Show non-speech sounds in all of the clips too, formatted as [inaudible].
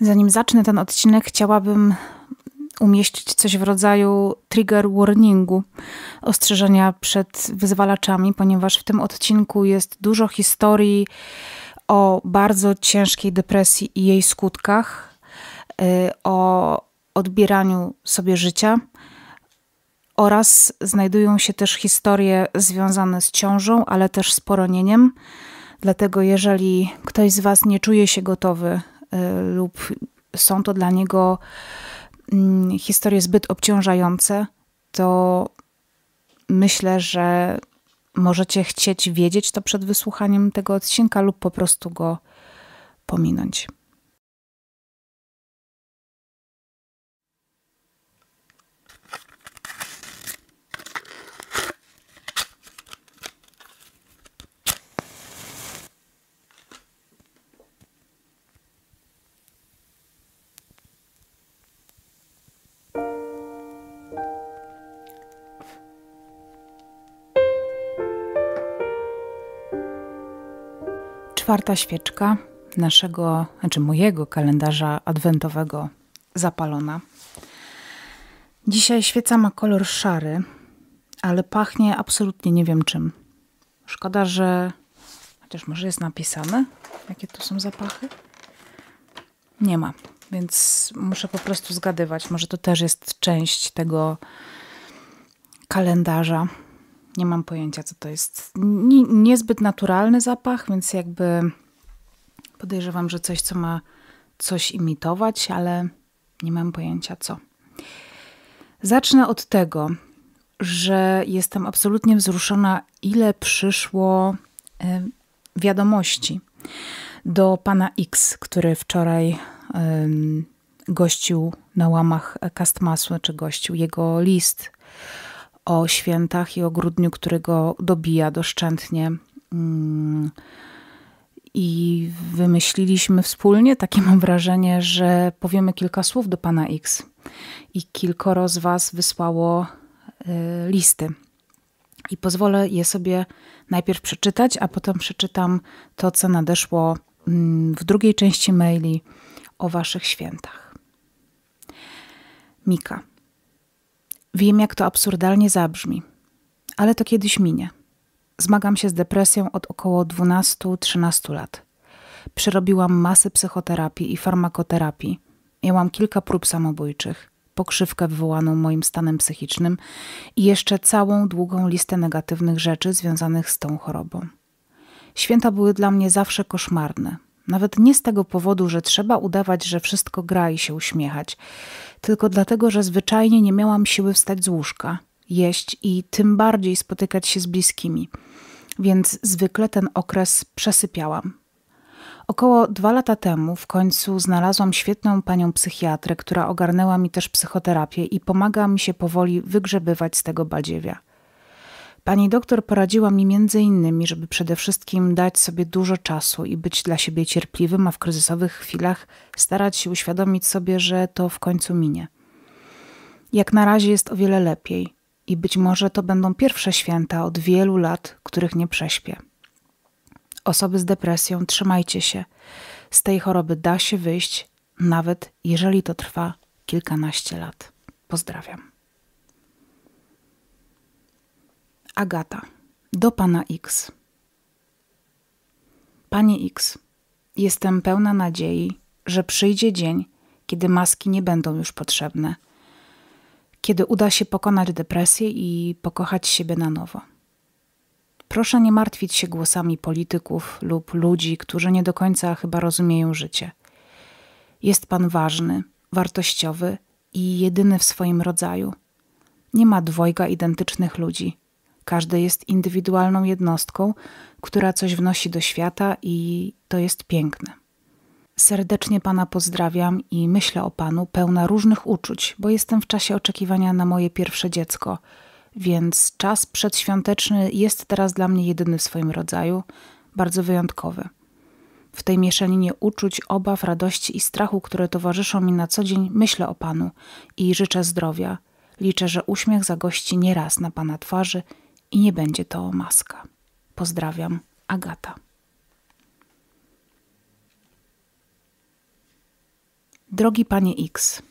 Zanim zacznę ten odcinek, chciałabym umieścić coś w rodzaju trigger warningu, ostrzeżenia przed wyzwalaczami, ponieważ w tym odcinku jest dużo historii o bardzo ciężkiej depresji i jej skutkach, y, o odbieraniu sobie życia oraz znajdują się też historie związane z ciążą, ale też z poronieniem. Dlatego, jeżeli ktoś z Was nie czuje się gotowy E, lub są to dla niego mm, historie zbyt obciążające, to myślę, że możecie chcieć wiedzieć to przed wysłuchaniem tego odcinka lub po prostu go pominąć. Czwarta świeczka naszego, znaczy mojego kalendarza adwentowego zapalona. Dzisiaj świeca ma kolor szary, ale pachnie absolutnie nie wiem czym. Szkoda, że chociaż może jest napisane, jakie to są zapachy. Nie ma, więc muszę po prostu zgadywać. Może to też jest część tego kalendarza. Nie mam pojęcia, co to jest. Nie, niezbyt naturalny zapach, więc jakby podejrzewam, że coś, co ma coś imitować, ale nie mam pojęcia co. Zacznę od tego, że jestem absolutnie wzruszona, ile przyszło y, wiadomości do pana X, który wczoraj gościł na łamach Kastmasły, czy gościł jego list o świętach i o grudniu, którego dobija doszczętnie. Mm. I wymyśliliśmy wspólnie, takie mam wrażenie, że powiemy kilka słów do pana X. I kilkoro z was wysłało y, listy. I pozwolę je sobie najpierw przeczytać, a potem przeczytam to, co nadeszło mm, w drugiej części maili o waszych świętach. Mika. Wiem, jak to absurdalnie zabrzmi, ale to kiedyś minie. Zmagam się z depresją od około 12-13 lat. Przerobiłam masę psychoterapii i farmakoterapii. Miałam kilka prób samobójczych, pokrzywkę wywołaną moim stanem psychicznym i jeszcze całą długą listę negatywnych rzeczy związanych z tą chorobą. Święta były dla mnie zawsze koszmarne. Nawet nie z tego powodu, że trzeba udawać, że wszystko gra i się uśmiechać, tylko dlatego, że zwyczajnie nie miałam siły wstać z łóżka, jeść i tym bardziej spotykać się z bliskimi, więc zwykle ten okres przesypiałam. Około dwa lata temu w końcu znalazłam świetną panią psychiatrę, która ogarnęła mi też psychoterapię i pomaga mi się powoli wygrzebywać z tego badziewia. Pani doktor poradziła mi między innymi, żeby przede wszystkim dać sobie dużo czasu i być dla siebie cierpliwym, a w kryzysowych chwilach starać się uświadomić sobie, że to w końcu minie. Jak na razie jest o wiele lepiej i być może to będą pierwsze święta od wielu lat, których nie prześpię. Osoby z depresją, trzymajcie się. Z tej choroby da się wyjść, nawet jeżeli to trwa kilkanaście lat. Pozdrawiam. Agata do pana X. Panie X, jestem pełna nadziei, że przyjdzie dzień, kiedy maski nie będą już potrzebne, kiedy uda się pokonać depresję i pokochać siebie na nowo. Proszę nie martwić się głosami polityków lub ludzi, którzy nie do końca chyba rozumieją życie. Jest pan ważny, wartościowy i jedyny w swoim rodzaju. Nie ma dwojga identycznych ludzi każdy jest indywidualną jednostką, która coś wnosi do świata i to jest piękne. Serdecznie Pana pozdrawiam i myślę o Panu pełna różnych uczuć, bo jestem w czasie oczekiwania na moje pierwsze dziecko, więc czas przedświąteczny jest teraz dla mnie jedyny w swoim rodzaju, bardzo wyjątkowy. W tej mieszaninie uczuć, obaw, radości i strachu, które towarzyszą mi na co dzień, myślę o Panu i życzę zdrowia. Liczę, że uśmiech zagości nieraz na Pana twarzy i nie będzie to maska. Pozdrawiam, Agata. Drogi panie X,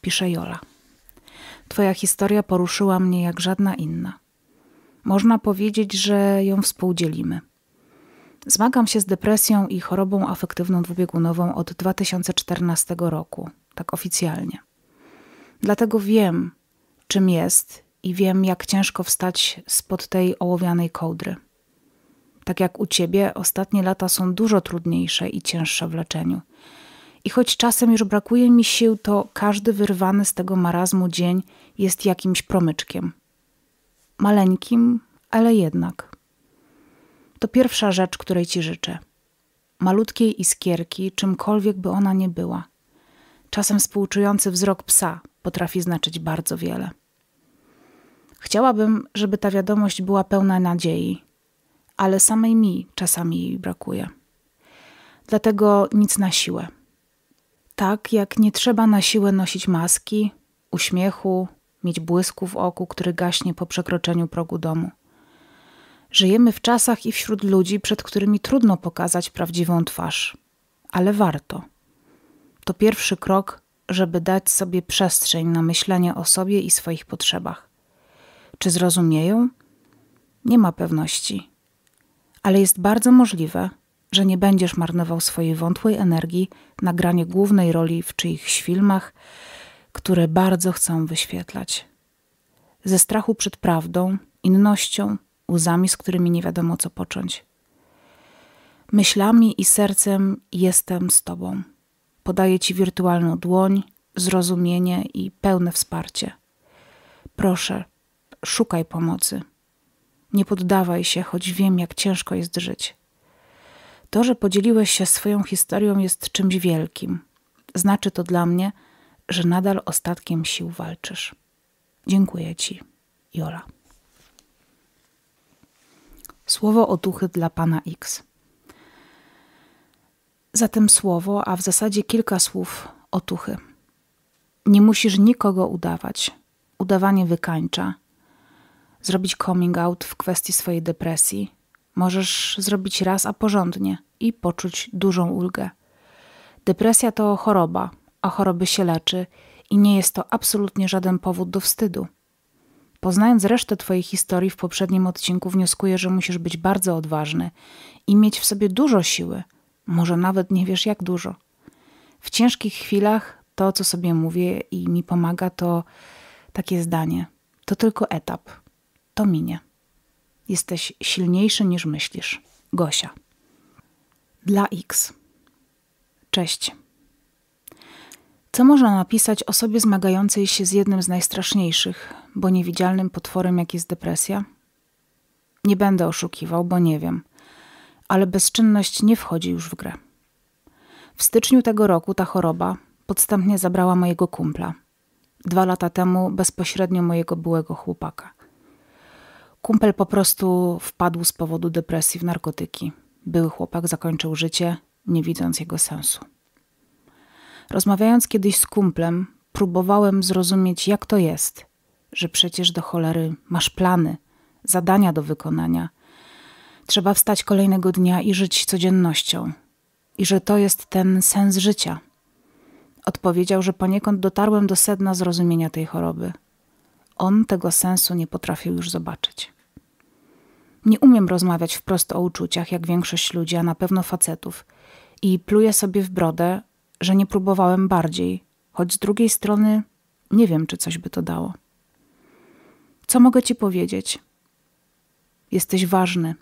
pisze Jola. Twoja historia poruszyła mnie jak żadna inna. Można powiedzieć, że ją współdzielimy. Zmagam się z depresją i chorobą afektywną dwubiegunową od 2014 roku, tak oficjalnie. Dlatego wiem, czym jest i wiem, jak ciężko wstać spod tej ołowianej kołdry. Tak jak u ciebie, ostatnie lata są dużo trudniejsze i cięższe w leczeniu. I choć czasem już brakuje mi sił, to każdy wyrwany z tego marazmu dzień jest jakimś promyczkiem. Maleńkim, ale jednak. To pierwsza rzecz, której ci życzę. Malutkiej iskierki, czymkolwiek by ona nie była. Czasem współczujący wzrok psa potrafi znaczyć bardzo wiele. Chciałabym, żeby ta wiadomość była pełna nadziei, ale samej mi czasami jej brakuje. Dlatego nic na siłę. Tak jak nie trzeba na siłę nosić maski, uśmiechu, mieć błysku w oku, który gaśnie po przekroczeniu progu domu. Żyjemy w czasach i wśród ludzi, przed którymi trudno pokazać prawdziwą twarz, ale warto. To pierwszy krok, żeby dać sobie przestrzeń na myślenie o sobie i swoich potrzebach. Czy zrozumieją? Nie ma pewności. Ale jest bardzo możliwe, że nie będziesz marnował swojej wątłej energii na granie głównej roli w czyichś filmach, które bardzo chcą wyświetlać. Ze strachu przed prawdą, innością, łzami, z którymi nie wiadomo co począć. Myślami i sercem jestem z Tobą. Podaję Ci wirtualną dłoń, zrozumienie i pełne wsparcie. Proszę, szukaj pomocy. Nie poddawaj się, choć wiem, jak ciężko jest żyć. To, że podzieliłeś się swoją historią, jest czymś wielkim. Znaczy to dla mnie, że nadal ostatkiem sił walczysz. Dziękuję Ci, Jola. Słowo otuchy dla pana X. Zatem słowo, a w zasadzie kilka słów otuchy. Nie musisz nikogo udawać. Udawanie wykańcza, zrobić coming out w kwestii swojej depresji. Możesz zrobić raz, a porządnie i poczuć dużą ulgę. Depresja to choroba, a choroby się leczy i nie jest to absolutnie żaden powód do wstydu. Poznając resztę Twojej historii w poprzednim odcinku, wnioskuję, że musisz być bardzo odważny i mieć w sobie dużo siły, może nawet nie wiesz jak dużo. W ciężkich chwilach to, co sobie mówię i mi pomaga, to takie zdanie: to tylko etap. To minie. Jesteś silniejszy niż myślisz. Gosia. Dla X. Cześć. Co można napisać osobie zmagającej się z jednym z najstraszniejszych, bo niewidzialnym potworem, jak jest depresja? Nie będę oszukiwał, bo nie wiem, ale bezczynność nie wchodzi już w grę. W styczniu tego roku ta choroba podstępnie zabrała mojego kumpla. Dwa lata temu bezpośrednio mojego byłego chłopaka. Kumpel po prostu wpadł z powodu depresji w narkotyki. Były chłopak zakończył życie, nie widząc jego sensu. Rozmawiając kiedyś z kumplem, próbowałem zrozumieć, jak to jest, że przecież do cholery masz plany, zadania do wykonania. Trzeba wstać kolejnego dnia i żyć codziennością. I że to jest ten sens życia. Odpowiedział, że poniekąd dotarłem do sedna zrozumienia tej choroby – on tego sensu nie potrafił już zobaczyć. Nie umiem rozmawiać wprost o uczuciach, jak większość ludzi, a na pewno facetów, i pluję sobie w brodę, że nie próbowałem bardziej, choć z drugiej strony nie wiem, czy coś by to dało. Co mogę ci powiedzieć? Jesteś ważny,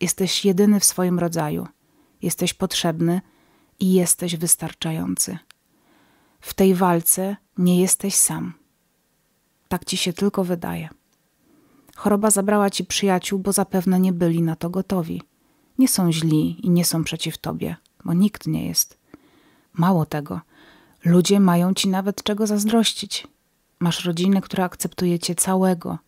jesteś jedyny w swoim rodzaju, jesteś potrzebny i jesteś wystarczający. W tej walce nie jesteś sam. Tak ci się tylko wydaje. Choroba zabrała ci przyjaciół, bo zapewne nie byli na to gotowi. Nie są źli i nie są przeciw tobie, bo nikt nie jest. Mało tego, ludzie mają ci nawet czego zazdrościć. Masz rodzinę, która akceptuje cię całego.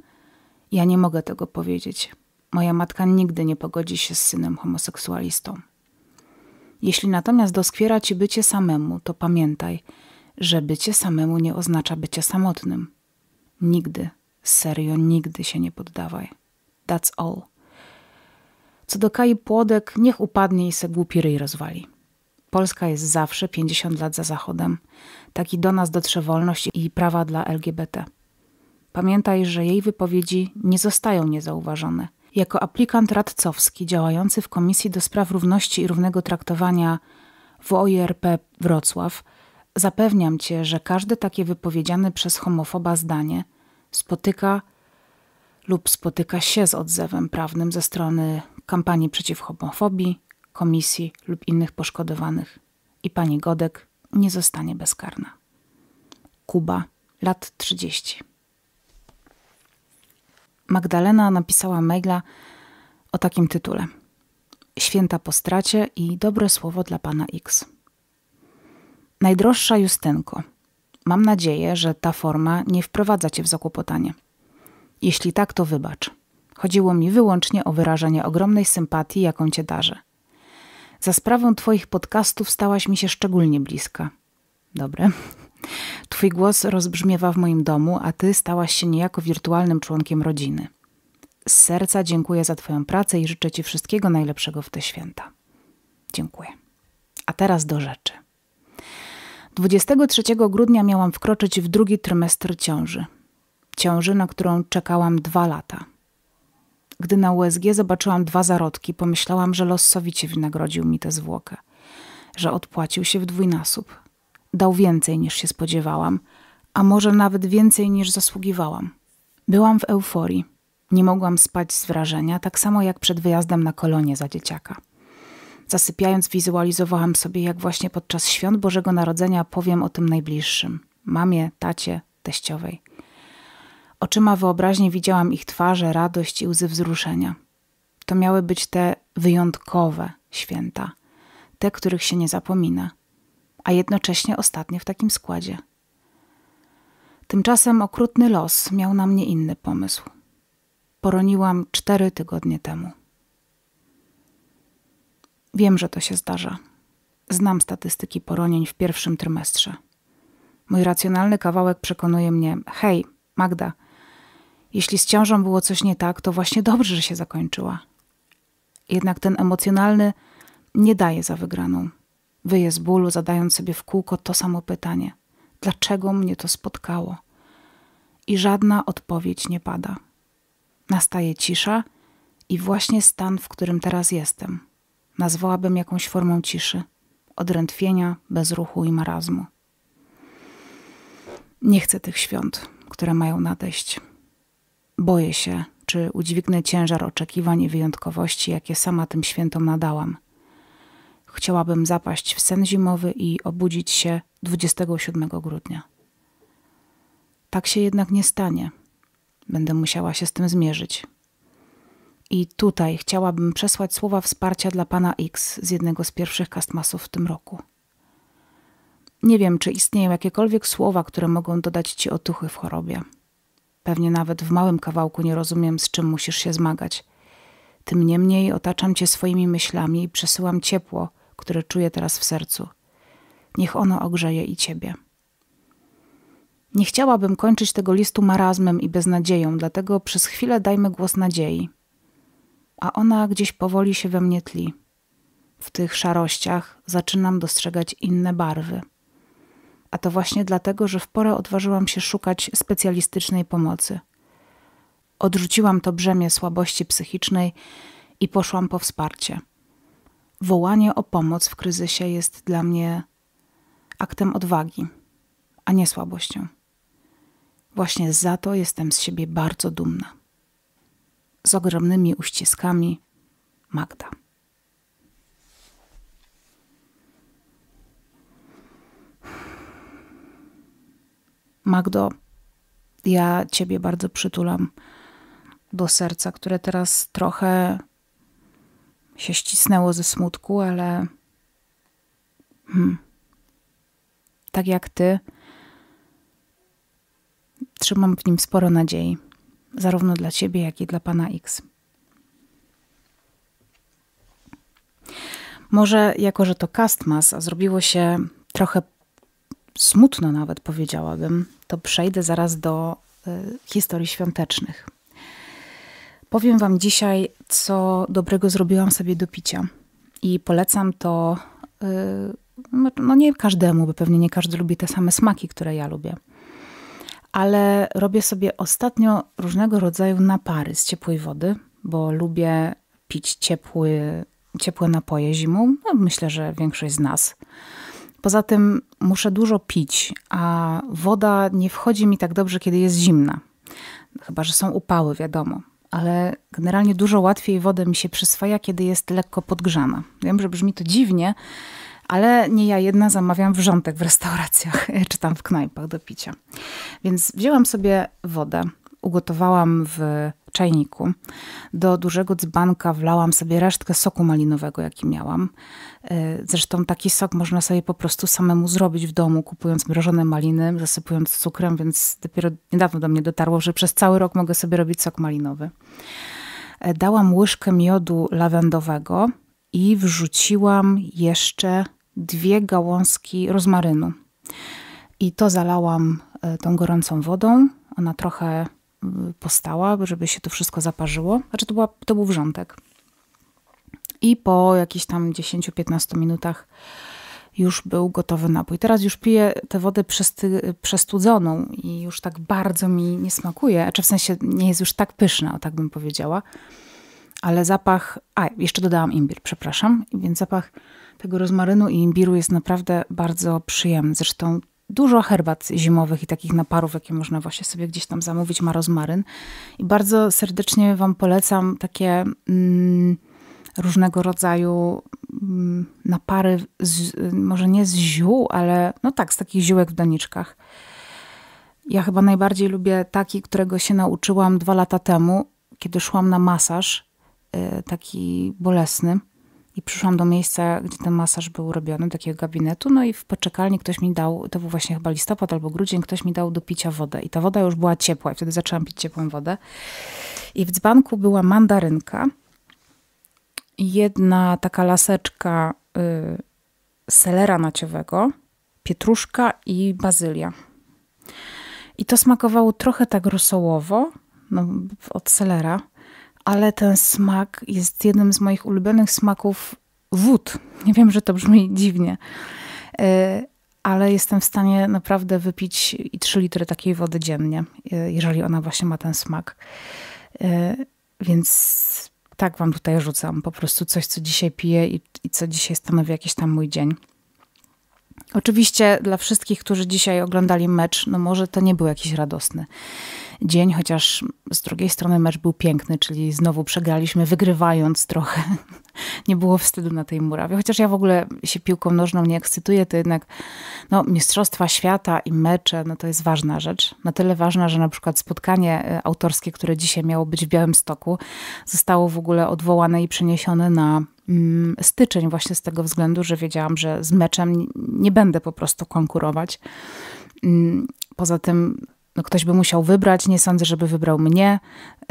Ja nie mogę tego powiedzieć. Moja matka nigdy nie pogodzi się z synem homoseksualistą. Jeśli natomiast doskwiera ci bycie samemu, to pamiętaj, że bycie samemu nie oznacza bycie samotnym. Nigdy, serio, nigdy się nie poddawaj. That's all. Co do Kai Płodek, niech upadnie i se głupi ryj rozwali. Polska jest zawsze 50 lat za Zachodem. Taki do nas dotrze wolność i prawa dla LGBT. Pamiętaj, że jej wypowiedzi nie zostają niezauważone. Jako aplikant radcowski działający w Komisji do Spraw Równości i Równego Traktowania w OIRP Wrocław – Zapewniam cię, że każde takie wypowiedziane przez homofoba zdanie spotyka lub spotyka się z odzewem prawnym ze strony kampanii przeciw homofobii, komisji lub innych poszkodowanych i pani Godek nie zostanie bezkarna. Kuba, lat 30. Magdalena napisała maila o takim tytule: Święta po stracie i dobre słowo dla pana X. Najdroższa Justynko, mam nadzieję, że ta forma nie wprowadza cię w zakłopotanie. Jeśli tak, to wybacz. Chodziło mi wyłącznie o wyrażenie ogromnej sympatii, jaką cię darzę. Za sprawą twoich podcastów stałaś mi się szczególnie bliska. Dobre. [laughs] Twój głos rozbrzmiewa w moim domu, a ty stałaś się niejako wirtualnym członkiem rodziny. Z serca dziękuję za twoją pracę i życzę ci wszystkiego najlepszego w te święta. Dziękuję. A teraz do rzeczy. 23 grudnia miałam wkroczyć w drugi trymestr ciąży. Ciąży, na którą czekałam dwa lata. Gdy na USG zobaczyłam dwa zarodki, pomyślałam, że los sowicie wynagrodził mi tę zwłokę, że odpłacił się w dwójnasób. Dał więcej niż się spodziewałam, a może nawet więcej niż zasługiwałam. Byłam w euforii. Nie mogłam spać z wrażenia, tak samo jak przed wyjazdem na kolonie za dzieciaka. Zasypiając, wizualizowałam sobie, jak właśnie podczas świąt Bożego Narodzenia powiem o tym najbliższym mamie, tacie, teściowej. Oczyma wyobraźni widziałam ich twarze, radość i łzy wzruszenia. To miały być te wyjątkowe święta, te, których się nie zapomina, a jednocześnie ostatnie w takim składzie. Tymczasem okrutny los miał na mnie inny pomysł. Poroniłam cztery tygodnie temu. Wiem, że to się zdarza. Znam statystyki poronień w pierwszym trymestrze. Mój racjonalny kawałek przekonuje mnie: hej, Magda, jeśli z ciążą było coś nie tak, to właśnie dobrze, że się zakończyła. Jednak ten emocjonalny nie daje za wygraną. Wyje z bólu, zadając sobie w kółko to samo pytanie: dlaczego mnie to spotkało? I żadna odpowiedź nie pada. Nastaje cisza i właśnie stan, w którym teraz jestem nazwałabym jakąś formą ciszy, odrętwienia, bezruchu i marazmu. Nie chcę tych świąt, które mają nadejść. Boję się, czy udźwignę ciężar oczekiwań i wyjątkowości, jakie sama tym świętom nadałam. Chciałabym zapaść w sen zimowy i obudzić się 27 grudnia. Tak się jednak nie stanie. Będę musiała się z tym zmierzyć, i tutaj chciałabym przesłać słowa wsparcia dla pana X z jednego z pierwszych kastmasów w tym roku. Nie wiem, czy istnieją jakiekolwiek słowa, które mogą dodać ci otuchy w chorobie. Pewnie nawet w małym kawałku nie rozumiem, z czym musisz się zmagać. Tym niemniej otaczam cię swoimi myślami i przesyłam ciepło, które czuję teraz w sercu. Niech ono ogrzeje i ciebie. Nie chciałabym kończyć tego listu marazmem i beznadzieją, dlatego przez chwilę dajmy głos nadziei a ona gdzieś powoli się we mnie tli. W tych szarościach zaczynam dostrzegać inne barwy. A to właśnie dlatego, że w porę odważyłam się szukać specjalistycznej pomocy. Odrzuciłam to brzemię słabości psychicznej i poszłam po wsparcie. Wołanie o pomoc w kryzysie jest dla mnie aktem odwagi, a nie słabością. Właśnie za to jestem z siebie bardzo dumna z ogromnymi uściskami Magda. Magdo, ja Ciebie bardzo przytulam do serca, które teraz trochę się ścisnęło ze smutku, ale hmm, tak jak Ty, trzymam w nim sporo nadziei zarówno dla ciebie, jak i dla pana X. Może jako, że to Kastmas, a zrobiło się trochę smutno nawet powiedziałabym, to przejdę zaraz do y, historii świątecznych. Powiem Wam dzisiaj, co dobrego zrobiłam sobie do picia. I polecam to, y, no, no nie każdemu, bo pewnie nie każdy lubi te same smaki, które ja lubię ale robię sobie ostatnio różnego rodzaju napary z ciepłej wody, bo lubię pić ciepły, ciepłe napoje zimą. No, myślę, że większość z nas. Poza tym muszę dużo pić, a woda nie wchodzi mi tak dobrze, kiedy jest zimna. Chyba, że są upały, wiadomo. Ale generalnie dużo łatwiej wodę mi się przyswaja, kiedy jest lekko podgrzana. Wiem, że brzmi to dziwnie, ale nie ja jedna zamawiam wrzątek w restauracjach [laughs] czy tam w knajpach do picia. Więc wzięłam sobie wodę, ugotowałam w czajniku. Do dużego dzbanka wlałam sobie resztkę soku malinowego, jaki miałam. E, zresztą taki sok można sobie po prostu samemu zrobić w domu, kupując mrożone maliny, zasypując cukrem, więc dopiero niedawno do mnie dotarło, że przez cały rok mogę sobie robić sok malinowy. E, dałam łyżkę miodu lawendowego i wrzuciłam jeszcze dwie gałązki rozmarynu. I to zalałam e, tą gorącą wodą. Ona trochę e, postała, żeby się to wszystko zaparzyło. Znaczy to, była, to był wrzątek. I po jakichś tam 10-15 minutach już był gotowy napój. Teraz już piję tę wodę przestudzoną i już tak bardzo mi nie smakuje, a czy w sensie nie jest już tak pyszna, o tak bym powiedziała. Ale zapach, a jeszcze dodałam imbir, przepraszam, więc zapach tego rozmarynu i imbiru jest naprawdę bardzo przyjemny. Zresztą dużo herbat zimowych i takich naparów, jakie można właśnie sobie gdzieś tam zamówić, ma rozmaryn. I bardzo serdecznie Wam polecam takie mm, różnego rodzaju mm, napary, z, może nie z ziół, ale no tak, z takich ziółek w doniczkach. Ja chyba najbardziej lubię taki, którego się nauczyłam dwa lata temu, kiedy szłam na masaż, y, taki bolesny. I przyszłam do miejsca, gdzie ten masaż był robiony, do takiego gabinetu, no i w poczekalni ktoś mi dał, to był właśnie chyba listopad albo grudzień, ktoś mi dał do picia wodę. I ta woda już była ciepła, i wtedy zaczęłam pić ciepłą wodę. I w dzbanku była mandarynka, jedna taka laseczka y, selera naciowego, pietruszka i bazylia. I to smakowało trochę tak rosołowo, no, od selera, ale ten smak jest jednym z moich ulubionych smaków wód. Nie wiem, że to brzmi dziwnie, e, ale jestem w stanie naprawdę wypić i 3 litry takiej wody dziennie, e, jeżeli ona właśnie ma ten smak. E, więc tak wam tutaj rzucam. Po prostu coś, co dzisiaj piję i, i co dzisiaj stanowi jakiś tam mój dzień. Oczywiście dla wszystkich, którzy dzisiaj oglądali mecz, no może to nie był jakiś radosny dzień, chociaż z drugiej strony mecz był piękny, czyli znowu przegraliśmy wygrywając trochę. [laughs] nie było wstydu na tej murawie. Chociaż ja w ogóle się piłką nożną nie ekscytuję, to jednak no, Mistrzostwa Świata i mecze, no to jest ważna rzecz. Na tyle ważna, że na przykład spotkanie e, autorskie, które dzisiaj miało być w Białymstoku, zostało w ogóle odwołane i przeniesione na mm, styczeń właśnie z tego względu, że wiedziałam, że z meczem nie będę po prostu konkurować. Mm, poza tym no ktoś by musiał wybrać. Nie sądzę, żeby wybrał mnie y,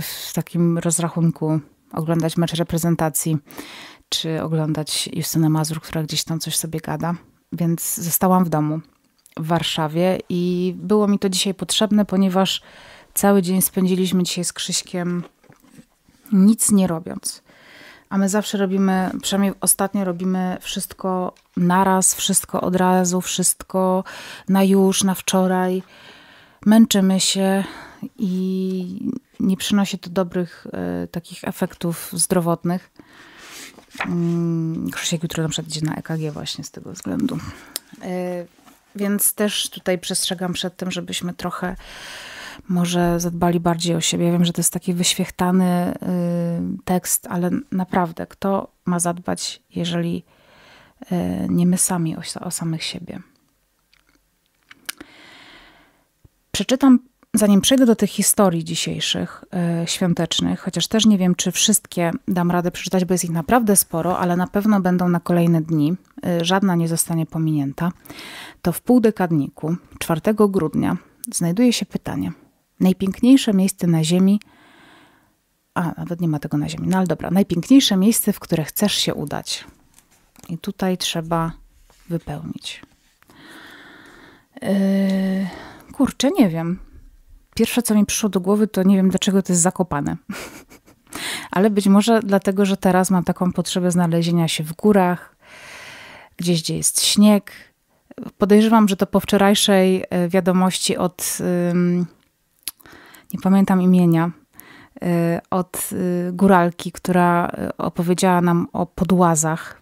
w takim rozrachunku oglądać mecz reprezentacji, czy oglądać Justynę Mazur, która gdzieś tam coś sobie gada. Więc zostałam w domu w Warszawie i było mi to dzisiaj potrzebne, ponieważ cały dzień spędziliśmy dzisiaj z Krzyśkiem nic nie robiąc. A my zawsze robimy, przynajmniej ostatnio robimy wszystko naraz, wszystko od razu, wszystko na już, na wczoraj męczymy się i nie przynosi to dobrych y, takich efektów zdrowotnych. Y, Krzysiek jutro na przykład idzie na EKG właśnie z tego względu. Y, więc też tutaj przestrzegam przed tym, żebyśmy trochę może zadbali bardziej o siebie. Ja wiem, że to jest taki wyświechtany y, tekst, ale naprawdę, kto ma zadbać, jeżeli y, nie my sami o, o samych siebie? Przeczytam, zanim przejdę do tych historii dzisiejszych, yy, świątecznych, chociaż też nie wiem, czy wszystkie dam radę przeczytać, bo jest ich naprawdę sporo, ale na pewno będą na kolejne dni. Yy, żadna nie zostanie pominięta. To w półdekadniku, 4 grudnia, znajduje się pytanie. Najpiękniejsze miejsce na Ziemi a nawet nie ma tego na ziemi. No ale dobra, najpiękniejsze miejsce, w które chcesz się udać. I tutaj trzeba wypełnić. Yy, kurczę, nie wiem. Pierwsze, co mi przyszło do głowy, to nie wiem, dlaczego to jest zakopane. [laughs] Ale być może dlatego, że teraz mam taką potrzebę znalezienia się w górach, gdzieś, gdzie jest śnieg. Podejrzewam, że to po wczorajszej e, wiadomości od, nie pamiętam imienia, e, od y, góralki, która e, opowiedziała nam o podłazach,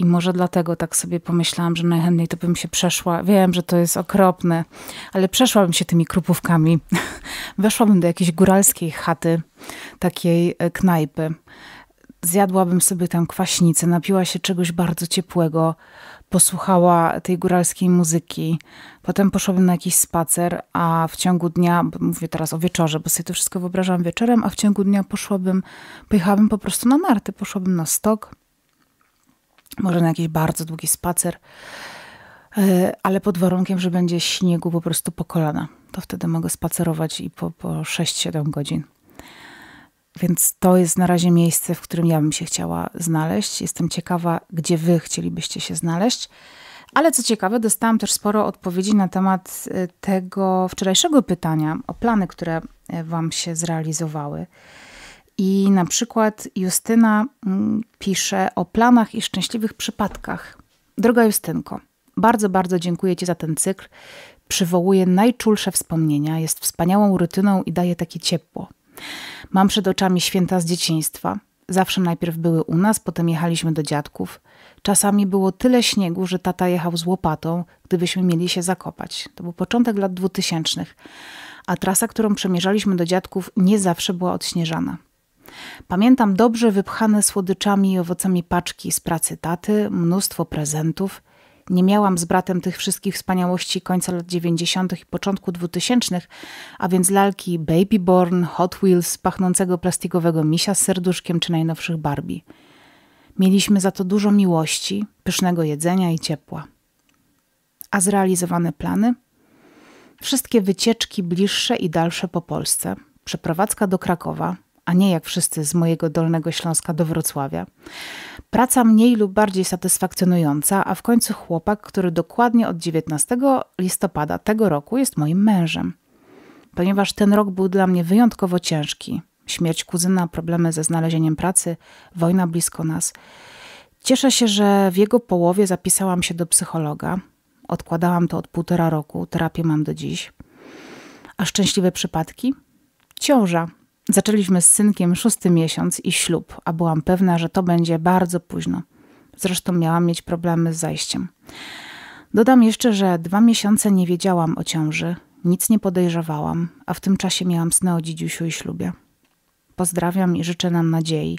i może dlatego tak sobie pomyślałam, że najchętniej to bym się przeszła. Wiem, że to jest okropne, ale przeszłabym się tymi krupówkami. [laughs] Weszłabym do jakiejś góralskiej chaty, takiej e, knajpy. Zjadłabym sobie tam kwaśnicę, napiła się czegoś bardzo ciepłego, posłuchała tej góralskiej muzyki. Potem poszłabym na jakiś spacer, a w ciągu dnia, mówię teraz o wieczorze, bo sobie to wszystko wyobrażam wieczorem, a w ciągu dnia poszłabym, pojechałabym po prostu na narty, poszłabym na stok, może na jakiś bardzo długi spacer, e, ale pod warunkiem, że będzie śniegu po prostu po kolana. To wtedy mogę spacerować i po, po 6-7 godzin. Więc to jest na razie miejsce, w którym ja bym się chciała znaleźć. Jestem ciekawa, gdzie wy chcielibyście się znaleźć. Ale co ciekawe, dostałam też sporo odpowiedzi na temat e, tego wczorajszego pytania o plany, które e, wam się zrealizowały. I na przykład Justyna mm, pisze o planach i szczęśliwych przypadkach. Droga Justynko, bardzo, bardzo dziękuję Ci za ten cykl. Przywołuje najczulsze wspomnienia, jest wspaniałą rutyną i daje takie ciepło. Mam przed oczami święta z dzieciństwa. Zawsze najpierw były u nas, potem jechaliśmy do dziadków. Czasami było tyle śniegu, że tata jechał z łopatą, gdybyśmy mieli się zakopać. To był początek lat dwutysięcznych, a trasa, którą przemierzaliśmy do dziadków, nie zawsze była odśnieżana. Pamiętam dobrze wypchane słodyczami i owocami paczki z pracy taty, mnóstwo prezentów. Nie miałam z bratem tych wszystkich wspaniałości końca lat 90. i początku 2000, a więc lalki Babyborn, Hot Wheels, pachnącego plastikowego misia z serduszkiem czy najnowszych Barbie. Mieliśmy za to dużo miłości, pysznego jedzenia i ciepła. A zrealizowane plany? Wszystkie wycieczki bliższe i dalsze po Polsce, przeprowadzka do Krakowa, a nie jak wszyscy z mojego Dolnego Śląska do Wrocławia. Praca mniej lub bardziej satysfakcjonująca, a w końcu chłopak, który dokładnie od 19 listopada tego roku jest moim mężem. Ponieważ ten rok był dla mnie wyjątkowo ciężki. Śmierć kuzyna, problemy ze znalezieniem pracy, wojna blisko nas. Cieszę się, że w jego połowie zapisałam się do psychologa. Odkładałam to od półtora roku, terapię mam do dziś. A szczęśliwe przypadki? Ciąża, Zaczęliśmy z synkiem szósty miesiąc i ślub, a byłam pewna, że to będzie bardzo późno. Zresztą miałam mieć problemy z zajściem. Dodam jeszcze, że dwa miesiące nie wiedziałam o ciąży, nic nie podejrzewałam, a w tym czasie miałam sny o dzidziusiu i ślubie. Pozdrawiam i życzę nam nadziei,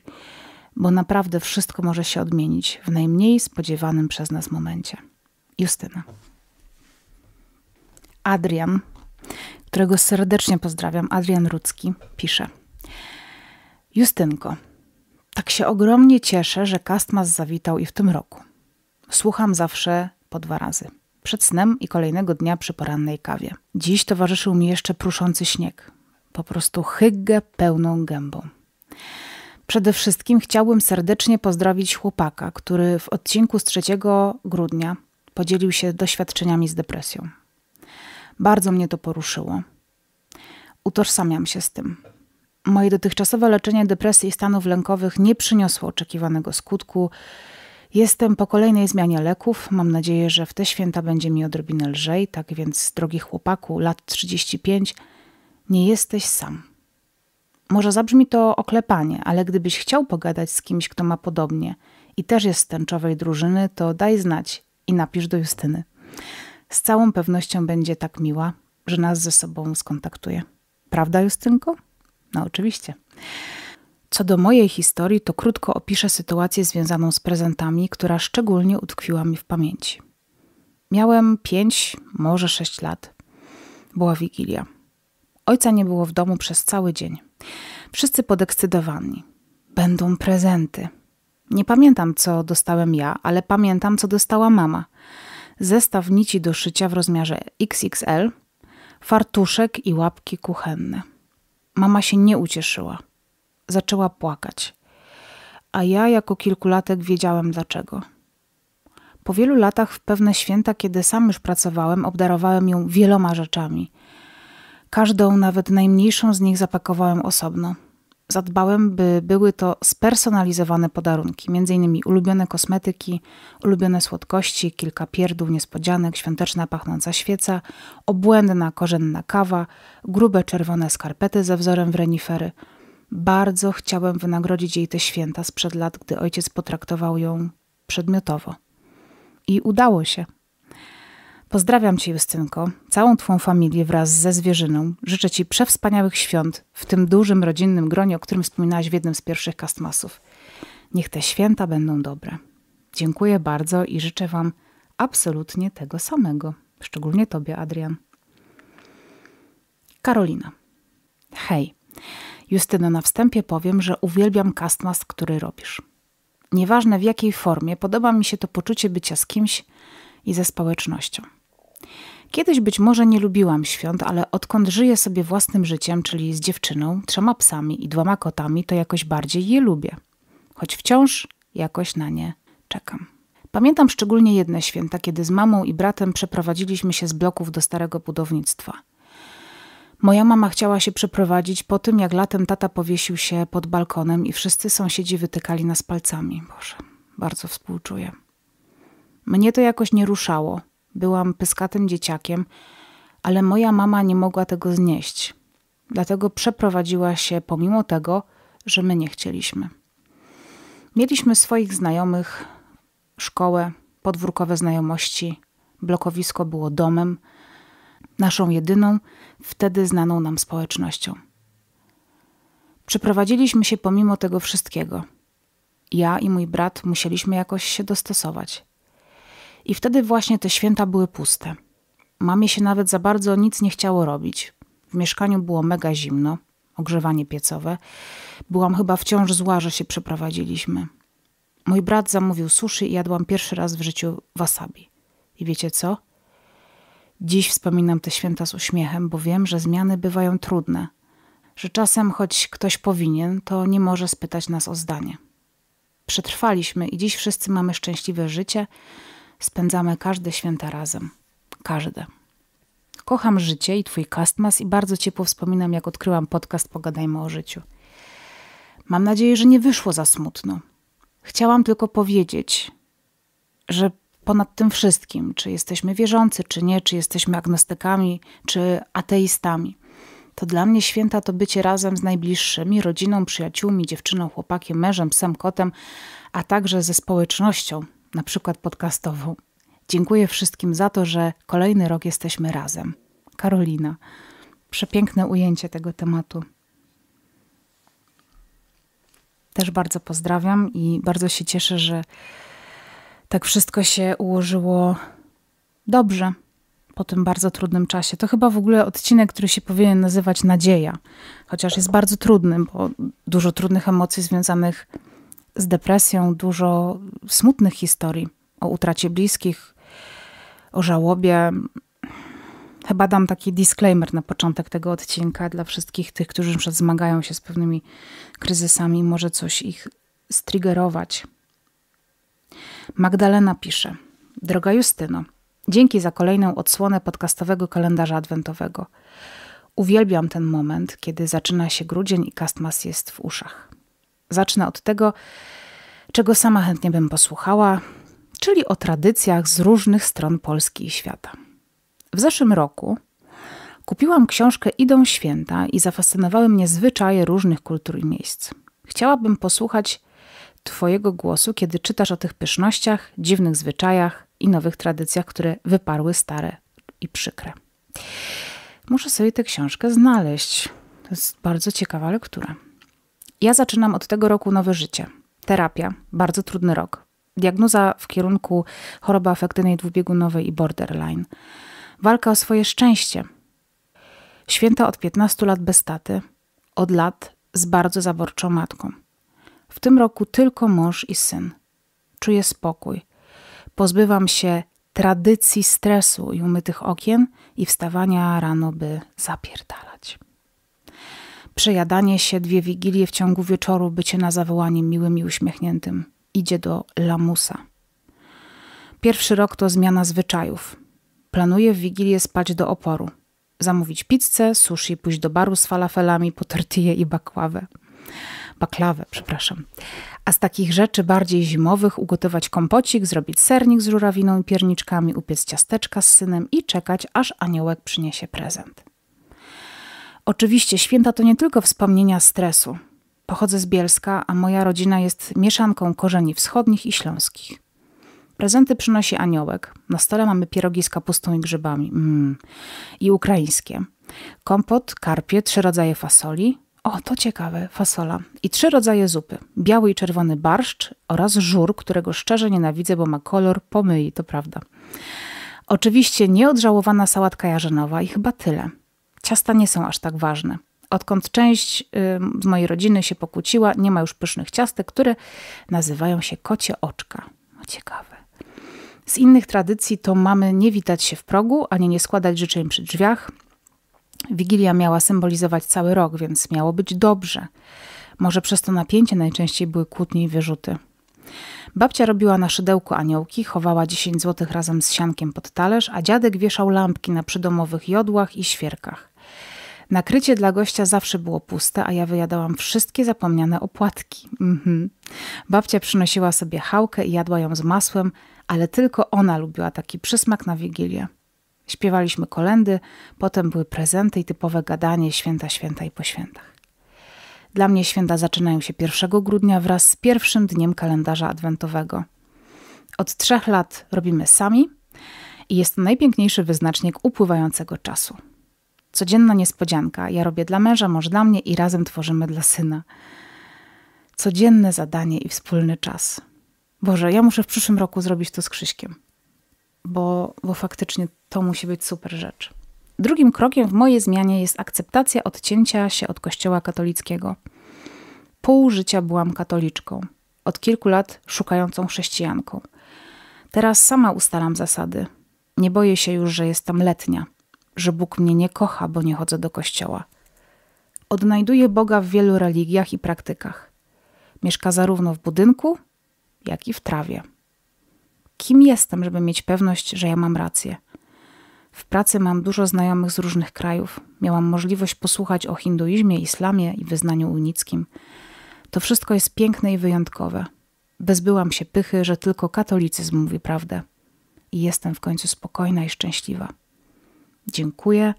bo naprawdę wszystko może się odmienić w najmniej spodziewanym przez nas momencie. Justyna. Adrian, którego serdecznie pozdrawiam, Adrian Rudzki, pisze – Justynko, tak się ogromnie cieszę, że Kastmas zawitał i w tym roku. Słucham zawsze po dwa razy. Przed snem i kolejnego dnia przy porannej kawie. Dziś towarzyszył mi jeszcze pruszący śnieg. Po prostu hygge pełną gębą. Przede wszystkim chciałbym serdecznie pozdrowić chłopaka, który w odcinku z 3 grudnia podzielił się doświadczeniami z depresją. Bardzo mnie to poruszyło. Utożsamiam się z tym. Moje dotychczasowe leczenie depresji i stanów lękowych nie przyniosło oczekiwanego skutku. Jestem po kolejnej zmianie leków. Mam nadzieję, że w te święta będzie mi odrobinę lżej. Tak więc, drogi chłopaku, lat 35, nie jesteś sam. Może zabrzmi to oklepanie, ale gdybyś chciał pogadać z kimś, kto ma podobnie i też jest z tęczowej drużyny, to daj znać i napisz do Justyny. Z całą pewnością będzie tak miła, że nas ze sobą skontaktuje. Prawda, Justynko? No oczywiście. Co do mojej historii, to krótko opiszę sytuację związaną z prezentami, która szczególnie utkwiła mi w pamięci. Miałem 5, może 6 lat. Była wigilia. Ojca nie było w domu przez cały dzień. Wszyscy podekscydowani. Będą prezenty. Nie pamiętam, co dostałem ja, ale pamiętam, co dostała mama. Zestaw nici do szycia w rozmiarze XXL, fartuszek i łapki kuchenne. Mama się nie ucieszyła. Zaczęła płakać. A ja jako kilkulatek wiedziałem dlaczego. Po wielu latach w pewne święta, kiedy sam już pracowałem, obdarowałem ją wieloma rzeczami. Każdą, nawet najmniejszą z nich zapakowałem osobno zadbałem, by były to spersonalizowane podarunki, m.in. ulubione kosmetyki, ulubione słodkości, kilka pierdów, niespodzianek, świąteczna pachnąca świeca, obłędna korzenna kawa, grube czerwone skarpety ze wzorem w renifery. Bardzo chciałem wynagrodzić jej te święta sprzed lat, gdy ojciec potraktował ją przedmiotowo. I udało się. Pozdrawiam Cię, Justynko, całą Twą familię wraz ze zwierzyną. Życzę Ci przewspaniałych świąt w tym dużym rodzinnym gronie, o którym wspominałaś w jednym z pierwszych kastmasów. Niech te święta będą dobre. Dziękuję bardzo i życzę Wam absolutnie tego samego, szczególnie Tobie, Adrian. Karolina. Hej. Justyno, na wstępie powiem, że uwielbiam kastmas, który robisz. Nieważne w jakiej formie, podoba mi się to poczucie bycia z kimś i ze społecznością. Kiedyś być może nie lubiłam świąt, ale odkąd żyję sobie własnym życiem, czyli z dziewczyną, trzema psami i dwoma kotami, to jakoś bardziej je lubię. Choć wciąż jakoś na nie czekam. Pamiętam szczególnie jedne święta, kiedy z mamą i bratem przeprowadziliśmy się z bloków do starego budownictwa. Moja mama chciała się przeprowadzić po tym, jak latem tata powiesił się pod balkonem i wszyscy sąsiedzi wytykali nas palcami. Boże, bardzo współczuję. Mnie to jakoś nie ruszało. Byłam pyskatym dzieciakiem, ale moja mama nie mogła tego znieść. Dlatego przeprowadziła się pomimo tego, że my nie chcieliśmy. Mieliśmy swoich znajomych, szkołę, podwórkowe znajomości, blokowisko było domem, naszą jedyną, wtedy znaną nam społecznością. Przeprowadziliśmy się pomimo tego wszystkiego. Ja i mój brat musieliśmy jakoś się dostosować. I wtedy właśnie te święta były puste. Mamie się nawet za bardzo nic nie chciało robić. W mieszkaniu było mega zimno, ogrzewanie piecowe. Byłam chyba wciąż zła, że się przeprowadziliśmy. Mój brat zamówił suszy i jadłam pierwszy raz w życiu wasabi. I wiecie co? Dziś wspominam te święta z uśmiechem, bo wiem, że zmiany bywają trudne, że czasem choć ktoś powinien, to nie może spytać nas o zdanie. Przetrwaliśmy i dziś wszyscy mamy szczęśliwe życie, Spędzamy każde święta razem. Każde. Kocham życie i Twój Kastmas i bardzo ciepło wspominam, jak odkryłam podcast Pogadajmy o życiu. Mam nadzieję, że nie wyszło za smutno. Chciałam tylko powiedzieć, że ponad tym wszystkim, czy jesteśmy wierzący, czy nie, czy jesteśmy agnostykami, czy ateistami, to dla mnie święta to bycie razem z najbliższymi, rodziną, przyjaciółmi, dziewczyną, chłopakiem, mężem, psem, kotem, a także ze społecznością, na przykład podcastową. Dziękuję wszystkim za to, że kolejny rok jesteśmy razem. Karolina. Przepiękne ujęcie tego tematu. Też bardzo pozdrawiam i bardzo się cieszę, że tak wszystko się ułożyło dobrze po tym bardzo trudnym czasie. To chyba w ogóle odcinek, który się powinien nazywać Nadzieja, chociaż jest bardzo trudny, bo dużo trudnych emocji związanych z z depresją dużo smutnych historii o utracie bliskich, o żałobie. Chyba dam taki disclaimer na początek tego odcinka dla wszystkich tych, którzy przed zmagają się z pewnymi kryzysami, może coś ich striggerować. Magdalena pisze: Droga Justyno, dzięki za kolejną odsłonę podcastowego kalendarza adwentowego. Uwielbiam ten moment, kiedy zaczyna się grudzień i kastmas jest w uszach. Zacznę od tego, czego sama chętnie bym posłuchała, czyli o tradycjach z różnych stron Polski i świata. W zeszłym roku kupiłam książkę Idą Święta i zafascynowały mnie zwyczaje różnych kultur i miejsc. Chciałabym posłuchać Twojego głosu, kiedy czytasz o tych pysznościach, dziwnych zwyczajach i nowych tradycjach, które wyparły stare i przykre. Muszę sobie tę książkę znaleźć. To jest bardzo ciekawa lektura. Ja zaczynam od tego roku nowe życie. Terapia, bardzo trudny rok. Diagnoza w kierunku choroby afektywnej dwubiegunowej i borderline. Walka o swoje szczęście. Święta od 15 lat bez taty, od lat z bardzo zaborczą matką. W tym roku tylko mąż i syn. Czuję spokój. Pozbywam się tradycji stresu i umytych okien i wstawania rano, by zapierdala. Przejadanie się, dwie wigilie w ciągu wieczoru, bycie na zawołanie miłym i uśmiechniętym. Idzie do lamusa. Pierwszy rok to zmiana zwyczajów. Planuje w wigilię spać do oporu. Zamówić pizzę, sushi, pójść do baru z falafelami, po i bakławę. Baklawę, przepraszam. A z takich rzeczy bardziej zimowych ugotować kompocik, zrobić sernik z żurawiną i pierniczkami, upiec ciasteczka z synem i czekać, aż aniołek przyniesie prezent. Oczywiście święta to nie tylko wspomnienia stresu. Pochodzę z Bielska, a moja rodzina jest mieszanką korzeni wschodnich i śląskich. Prezenty przynosi aniołek. Na stole mamy pierogi z kapustą i grzybami. Mm. I ukraińskie. Kompot, karpie, trzy rodzaje fasoli. O, to ciekawe, fasola. I trzy rodzaje zupy. Biały i czerwony barszcz oraz żur, którego szczerze nienawidzę, bo ma kolor pomyj, to prawda. Oczywiście nieodżałowana sałatka jarzynowa i chyba tyle – ciasta nie są aż tak ważne. Odkąd część z mojej rodziny się pokłóciła, nie ma już pysznych ciastek, które nazywają się kocie oczka. No, ciekawe. Z innych tradycji to mamy nie witać się w progu, ani nie składać życzeń przy drzwiach. Wigilia miała symbolizować cały rok, więc miało być dobrze. Może przez to napięcie najczęściej były kłótnie i wyrzuty. Babcia robiła na szydełku aniołki, chowała 10 złotych razem z siankiem pod talerz, a dziadek wieszał lampki na przydomowych jodłach i świerkach. Nakrycie dla gościa zawsze było puste, a ja wyjadałam wszystkie zapomniane opłatki. Mhm. Babcia przynosiła sobie chałkę i jadła ją z masłem, ale tylko ona lubiła taki przysmak na Wigilię. Śpiewaliśmy kolendy, potem były prezenty i typowe gadanie święta, święta i po świętach. Dla mnie święta zaczynają się 1 grudnia wraz z pierwszym dniem kalendarza adwentowego. Od trzech lat robimy sami i jest to najpiękniejszy wyznacznik upływającego czasu. Codzienna niespodzianka. Ja robię dla męża, może dla mnie i razem tworzymy dla syna. Codzienne zadanie i wspólny czas. Boże, ja muszę w przyszłym roku zrobić to z Krzyśkiem, bo, bo faktycznie to musi być super rzecz. Drugim krokiem w mojej zmianie jest akceptacja odcięcia się od Kościoła katolickiego. Pół życia byłam katoliczką, od kilku lat szukającą chrześcijanką. Teraz sama ustalam zasady. Nie boję się już, że jestem letnia że Bóg mnie nie kocha, bo nie chodzę do kościoła. Odnajduje Boga w wielu religiach i praktykach. Mieszka zarówno w budynku, jak i w trawie. Kim jestem, żeby mieć pewność, że ja mam rację? W pracy mam dużo znajomych z różnych krajów. Miałam możliwość posłuchać o hinduizmie, islamie i wyznaniu unickim. To wszystko jest piękne i wyjątkowe. Bezbyłam się pychy, że tylko katolicyzm mówi prawdę. I jestem w końcu spokojna i szczęśliwa. Dziękuję,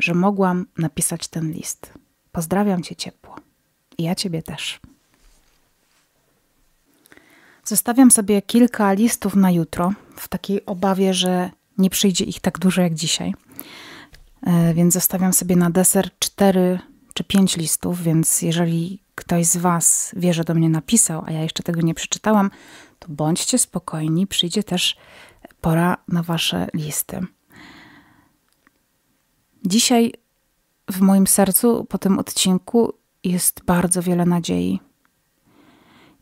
że mogłam napisać ten list. Pozdrawiam cię ciepło. I ja ciebie też. Zostawiam sobie kilka listów na jutro, w takiej obawie, że nie przyjdzie ich tak dużo jak dzisiaj. E, więc zostawiam sobie na deser cztery czy pięć listów, więc jeżeli ktoś z Was wie, że do mnie napisał, a ja jeszcze tego nie przeczytałam, to bądźcie spokojni, przyjdzie też pora na Wasze listy. Dzisiaj w moim sercu po tym odcinku jest bardzo wiele nadziei.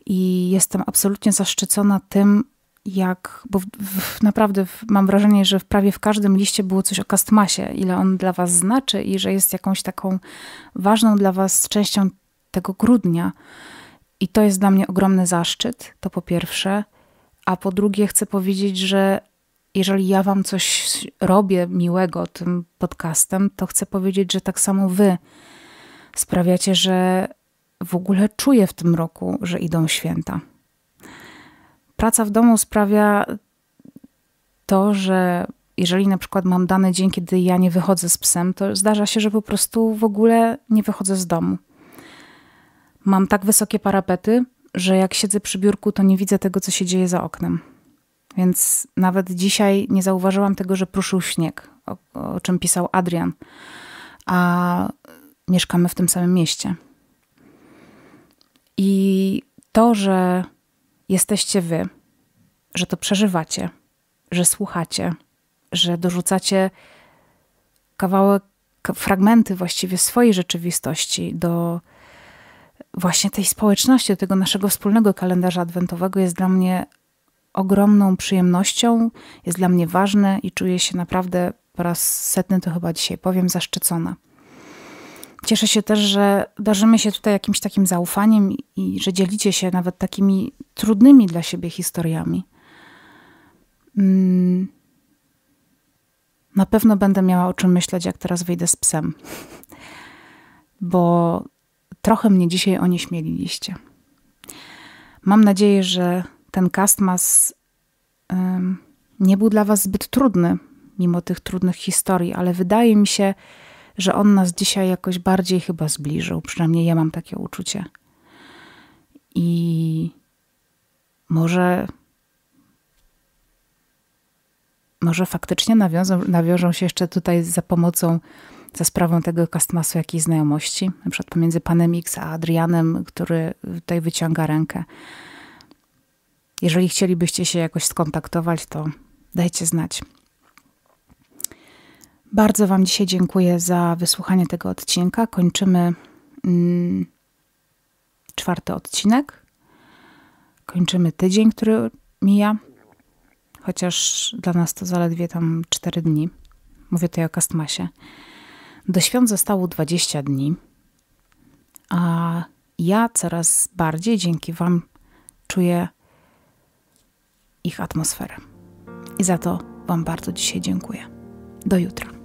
I jestem absolutnie zaszczycona tym, jak, bo w, w, naprawdę w, mam wrażenie, że w prawie w każdym liście było coś o kastmasie, ile on dla Was znaczy i że jest jakąś taką ważną dla Was częścią tego grudnia. I to jest dla mnie ogromny zaszczyt, to po pierwsze. A po drugie, chcę powiedzieć, że jeżeli ja Wam coś robię miłego tym podcastem, to chcę powiedzieć, że tak samo Wy sprawiacie, że w ogóle czuję w tym roku, że idą święta. Praca w domu sprawia to, że jeżeli na przykład mam dany dzień, kiedy ja nie wychodzę z psem, to zdarza się, że po prostu w ogóle nie wychodzę z domu. Mam tak wysokie parapety, że jak siedzę przy biurku, to nie widzę tego, co się dzieje za oknem. Więc nawet dzisiaj nie zauważyłam tego, że pruszył śnieg, o, o czym pisał Adrian, a mieszkamy w tym samym mieście. I to, że jesteście wy, że to przeżywacie, że słuchacie, że dorzucacie kawałek, fragmenty właściwie swojej rzeczywistości do właśnie tej społeczności, do tego naszego wspólnego kalendarza adwentowego jest dla mnie ogromną przyjemnością, jest dla mnie ważne i czuję się naprawdę po raz setny to chyba dzisiaj powiem zaszczycona. Cieszę się też, że darzymy się tutaj jakimś takim zaufaniem i że dzielicie się nawet takimi trudnymi dla siebie historiami. Mm. Na pewno będę miała o czym myśleć, jak teraz wyjdę z psem, [laughs] bo trochę mnie dzisiaj onieśmieliliście. Mam nadzieję, że ten Kastmas um, nie był dla Was zbyt trudny, mimo tych trudnych historii, ale wydaje mi się, że on nas dzisiaj jakoś bardziej chyba zbliżył. Przynajmniej ja mam takie uczucie. I może. Może faktycznie nawiążą, nawiążą się jeszcze tutaj za pomocą, za sprawą tego kastmasu jakiejś znajomości, na przykład pomiędzy panem X a Adrianem, który tutaj wyciąga rękę. Jeżeli chcielibyście się jakoś skontaktować, to dajcie znać. Bardzo Wam dzisiaj dziękuję za wysłuchanie tego odcinka. Kończymy mm, czwarty odcinek. Kończymy tydzień, który mija, chociaż dla nas to zaledwie tam 4 dni. Mówię tutaj o Kastmasie. Do świąt zostało 20 dni, a ja coraz bardziej dzięki Wam czuję ich atmosferę. I za to Wam bardzo dzisiaj dziękuję. Do jutra.